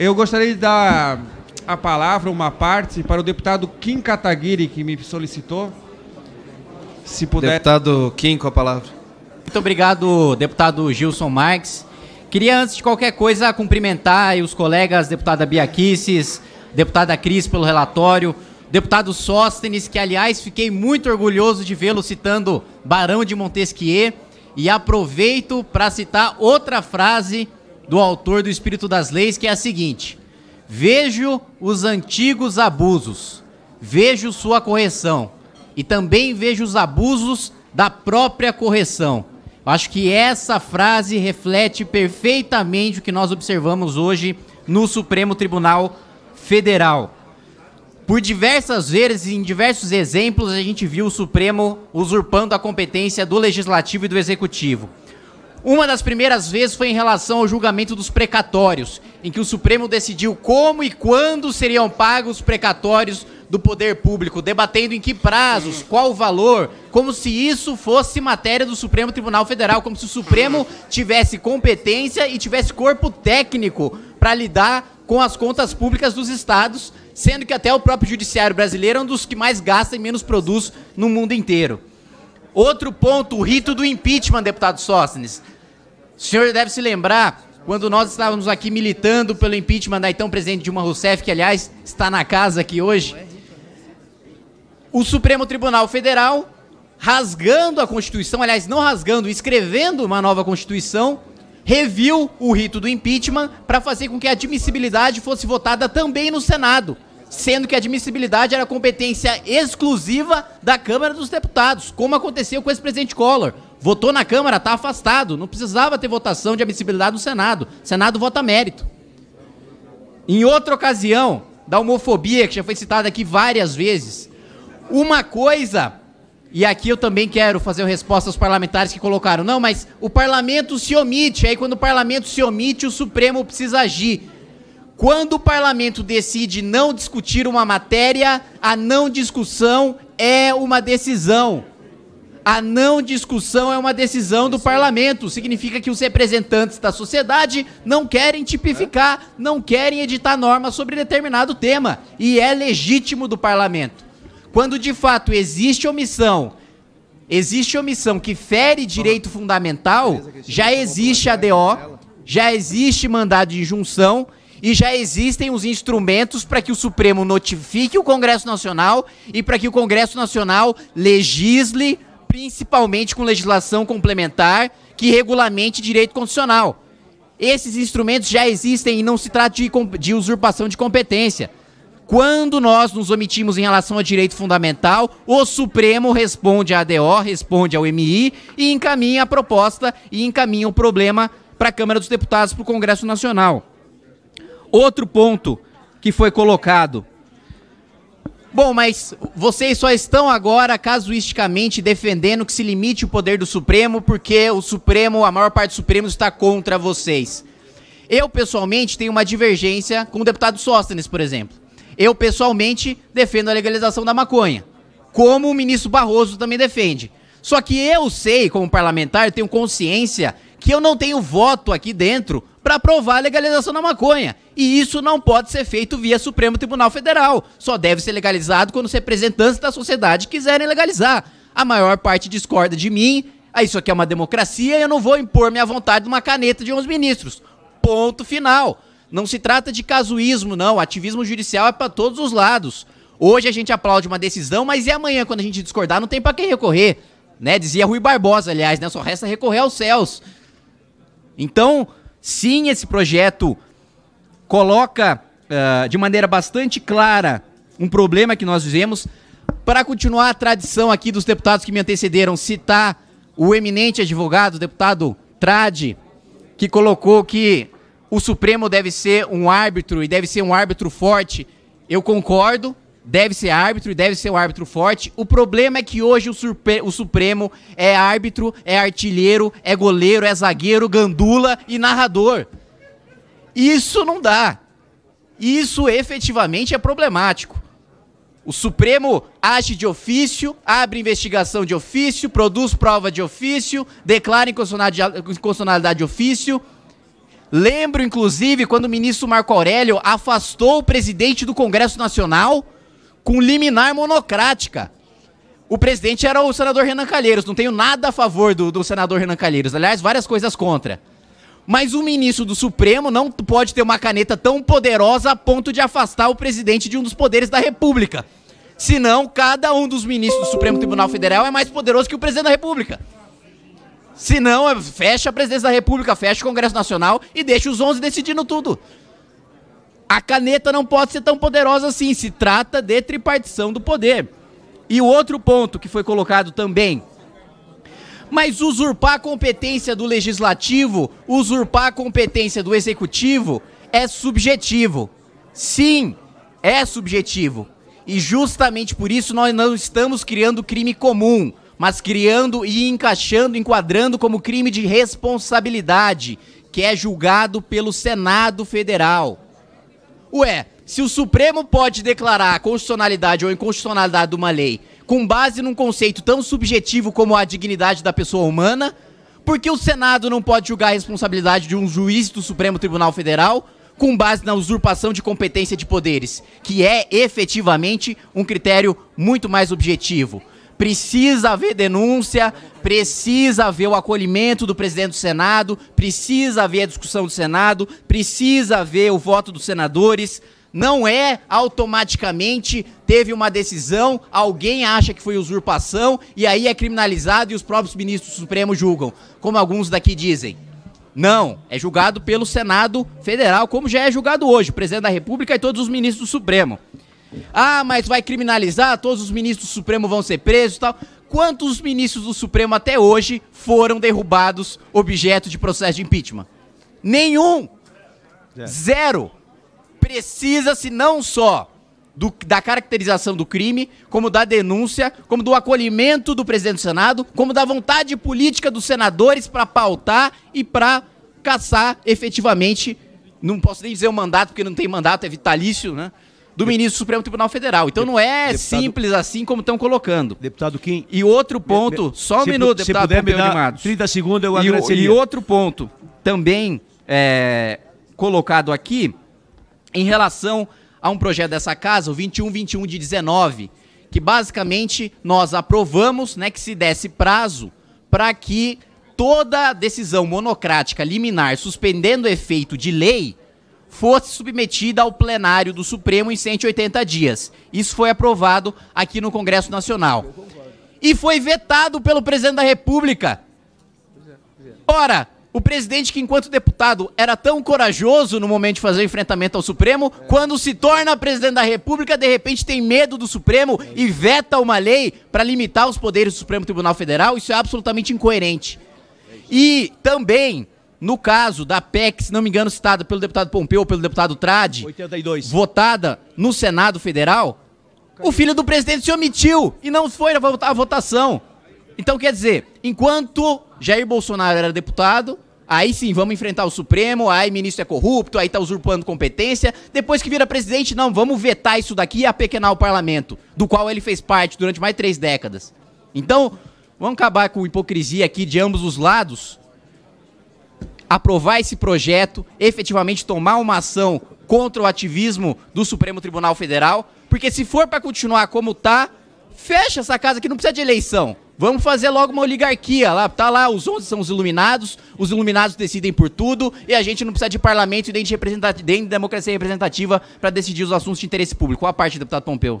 Eu gostaria de dar a palavra, uma parte, para o deputado Kim Kataguiri, que me solicitou. Se puder. Deputado Kim, com a palavra. Muito obrigado, deputado Gilson Marques. Queria, antes de qualquer coisa, cumprimentar os colegas, deputada Bia Kicis, deputada Cris, pelo relatório, deputado Sóstenes, que, aliás, fiquei muito orgulhoso de vê-lo citando Barão de Montesquieu. E aproveito para citar outra frase do autor do Espírito das Leis, que é a seguinte: Vejo os antigos abusos, vejo sua correção, e também vejo os abusos da própria correção. Eu acho que essa frase reflete perfeitamente o que nós observamos hoje no Supremo Tribunal Federal. Por diversas vezes, em diversos exemplos, a gente viu o Supremo usurpando a competência do Legislativo e do Executivo. Uma das primeiras vezes foi em relação ao julgamento dos precatórios, em que o Supremo decidiu como e quando seriam pagos os precatórios do poder público, debatendo em que prazos, qual o valor, como se isso fosse matéria do Supremo Tribunal Federal, como se o Supremo tivesse competência e tivesse corpo técnico para lidar com as contas públicas dos estados, sendo que até o próprio judiciário brasileiro é um dos que mais gasta e menos produz no mundo inteiro. Outro ponto, o rito do impeachment, deputado Sóstenes. O senhor deve se lembrar, quando nós estávamos aqui militando pelo impeachment da então presidente Dilma Rousseff, que aliás está na casa aqui hoje, o Supremo Tribunal Federal, rasgando a Constituição, aliás, não rasgando, escrevendo uma nova Constituição, reviu o rito do impeachment para fazer com que a admissibilidade fosse votada também no Senado sendo que a admissibilidade era competência exclusiva da Câmara dos Deputados, como aconteceu com o ex-presidente Collor. Votou na Câmara, está afastado, não precisava ter votação de admissibilidade no Senado. Senado vota mérito. Em outra ocasião, da homofobia, que já foi citada aqui várias vezes, uma coisa, e aqui eu também quero fazer uma resposta aos parlamentares que colocaram, não, mas o parlamento se omite, aí quando o parlamento se omite, o Supremo precisa agir. Quando o parlamento decide não discutir uma matéria, a não discussão é uma decisão. A não discussão é uma decisão do parlamento. Significa que os representantes da sociedade não querem tipificar, não querem editar normas sobre determinado tema. E é legítimo do parlamento. Quando de fato existe omissão, existe omissão que fere direito fundamental, já existe ADO, já existe mandado de injunção e já existem os instrumentos para que o Supremo notifique o Congresso Nacional e para que o Congresso Nacional legisle, principalmente com legislação complementar que regulamente direito constitucional. Esses instrumentos já existem e não se trata de, de usurpação de competência. Quando nós nos omitimos em relação a direito fundamental, o Supremo responde à ADO, responde ao MI e encaminha a proposta e encaminha o problema para a Câmara dos Deputados, para o Congresso Nacional. Outro ponto que foi colocado. Bom, mas vocês só estão agora casuisticamente defendendo que se limite o poder do Supremo, porque o Supremo, a maior parte do Supremo está contra vocês. Eu, pessoalmente, tenho uma divergência com o deputado Sóstenes, por exemplo. Eu, pessoalmente, defendo a legalização da maconha, como o ministro Barroso também defende. Só que eu sei, como parlamentar, tenho consciência que eu não tenho voto aqui dentro para aprovar a legalização da maconha. E isso não pode ser feito via Supremo Tribunal Federal. Só deve ser legalizado quando os representantes da sociedade quiserem legalizar. A maior parte discorda de mim. Ah, isso aqui é uma democracia e eu não vou impor minha vontade numa caneta de uns ministros. Ponto final. Não se trata de casuísmo, não. Ativismo judicial é para todos os lados. Hoje a gente aplaude uma decisão, mas e amanhã, quando a gente discordar, não tem para quem recorrer. Né? Dizia Rui Barbosa, aliás, né? Só resta recorrer aos céus. Então, sim, esse projeto coloca uh, de maneira bastante clara um problema que nós vivemos. Para continuar a tradição aqui dos deputados que me antecederam, citar o eminente advogado, o deputado Trade, que colocou que o Supremo deve ser um árbitro e deve ser um árbitro forte. Eu concordo, deve ser árbitro e deve ser um árbitro forte. O problema é que hoje o, Surpre o Supremo é árbitro, é artilheiro, é goleiro, é zagueiro, gandula e narrador. Isso não dá. Isso efetivamente é problemático. O Supremo age de ofício, abre investigação de ofício, produz prova de ofício, declara inconstitucionalidade de ofício. Lembro, inclusive, quando o ministro Marco Aurélio afastou o presidente do Congresso Nacional com liminar monocrática. O presidente era o senador Renan Calheiros. Não tenho nada a favor do, do senador Renan Calheiros. Aliás, várias coisas contra mas o ministro do Supremo não pode ter uma caneta tão poderosa a ponto de afastar o presidente de um dos poderes da República. Senão, cada um dos ministros do Supremo Tribunal Federal é mais poderoso que o presidente da República. Senão, é, fecha a presidência da República, fecha o Congresso Nacional e deixa os 11 decidindo tudo. A caneta não pode ser tão poderosa assim, se trata de tripartição do poder. E o outro ponto que foi colocado também mas usurpar a competência do legislativo, usurpar a competência do executivo, é subjetivo. Sim, é subjetivo. E justamente por isso nós não estamos criando crime comum, mas criando e encaixando, enquadrando como crime de responsabilidade, que é julgado pelo Senado Federal. Ué, se o Supremo pode declarar a constitucionalidade ou inconstitucionalidade de uma lei com base num conceito tão subjetivo como a dignidade da pessoa humana? Por que o Senado não pode julgar a responsabilidade de um juiz do Supremo Tribunal Federal com base na usurpação de competência de poderes, que é efetivamente um critério muito mais objetivo? Precisa haver denúncia, precisa haver o acolhimento do presidente do Senado, precisa haver a discussão do Senado, precisa haver o voto dos senadores não é automaticamente teve uma decisão, alguém acha que foi usurpação e aí é criminalizado e os próprios ministros do Supremo julgam, como alguns daqui dizem. Não, é julgado pelo Senado Federal, como já é julgado hoje, o presidente da República e todos os ministros do Supremo. Ah, mas vai criminalizar, todos os ministros do Supremo vão ser presos e tal. Quantos ministros do Supremo até hoje foram derrubados objeto de processo de impeachment? Nenhum! É. Zero! Precisa-se não só do, da caracterização do crime, como da denúncia, como do acolhimento do presidente do Senado, como da vontade política dos senadores para pautar e para caçar efetivamente, não posso nem dizer o mandato, porque não tem mandato, é vitalício, né? do ministro do Supremo Tribunal Federal. Então não é deputado, simples assim como estão colocando. Deputado Kim. E outro ponto, me, só um minuto, deputado puder me dar Matos. 30 segundos eu agradeceria. E, e outro ponto, também é, colocado aqui, em relação a um projeto dessa casa, o 2121 de 19, que basicamente nós aprovamos, né, que se desse prazo para que toda decisão monocrática liminar suspendendo o efeito de lei fosse submetida ao plenário do Supremo em 180 dias. Isso foi aprovado aqui no Congresso Nacional. E foi vetado pelo presidente da República. É, é. Ora, o presidente que, enquanto deputado, era tão corajoso no momento de fazer enfrentamento ao Supremo, é. quando se torna presidente da República, de repente tem medo do Supremo é. e veta uma lei para limitar os poderes do Supremo Tribunal Federal. Isso é absolutamente incoerente. É. E também, no caso da PEC, se não me engano, citada pelo deputado Pompeu ou pelo deputado Trade, votada no Senado Federal, o filho do presidente se omitiu e não foi a votação. Então, quer dizer, enquanto Jair Bolsonaro era deputado, aí sim, vamos enfrentar o Supremo, aí ministro é corrupto, aí tá usurpando competência. Depois que vira presidente, não, vamos vetar isso daqui e apequenar o parlamento, do qual ele fez parte durante mais três décadas. Então, vamos acabar com hipocrisia aqui de ambos os lados. Aprovar esse projeto, efetivamente tomar uma ação contra o ativismo do Supremo Tribunal Federal, porque se for para continuar como tá, fecha essa casa que não precisa de eleição. Vamos fazer logo uma oligarquia lá. Tá lá, os 11 são os iluminados, os iluminados decidem por tudo e a gente não precisa de parlamento e nem de, nem de democracia representativa para decidir os assuntos de interesse público. Qual a parte, deputado Pompeu?